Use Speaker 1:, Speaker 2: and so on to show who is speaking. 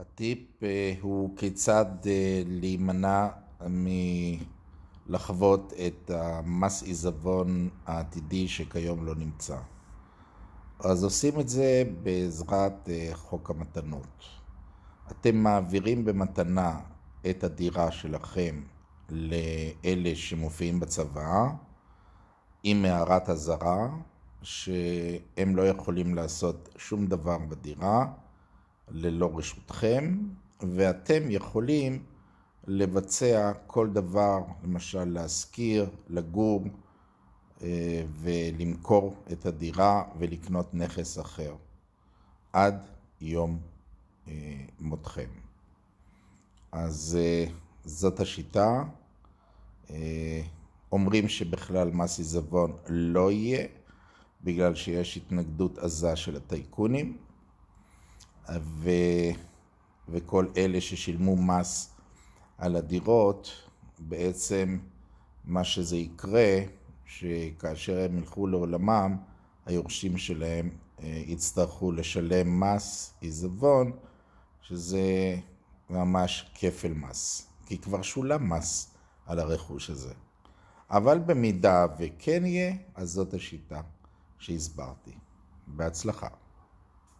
Speaker 1: הטיפ אה, הוא כיצד אה, להימנע מלחוות את המס עיזבון העתידי שכיום לא נמצא. אז עושים את זה בעזרת אה, חוק המתנות. אתם מעבירים במתנה את הדירה שלכם לאלה שמופיעים בצבא עם הערת אזהרה שהם לא יכולים לעשות שום דבר בדירה ללא רשותכם, ואתם יכולים לבצע כל דבר, למשל להשכיר, לגור אה, ולמכור את הדירה ולקנות נכס אחר עד יום אה, מותכם. אז אה, זאת השיטה. אומרים שבכלל מס עיזבון לא יהיה, בגלל שיש התנגדות עזה של הטייקונים. ו... וכל אלה ששילמו מס על הדירות, בעצם מה שזה יקרה, שכאשר הם ילכו לעולמם, היורשים שלהם אה, יצטרכו לשלם מס עיזבון, שזה ממש כפל מס, כי כבר שולם מס על הרכוש הזה. אבל במידה וכן יהיה, אז זאת השיטה שהסברתי. בהצלחה.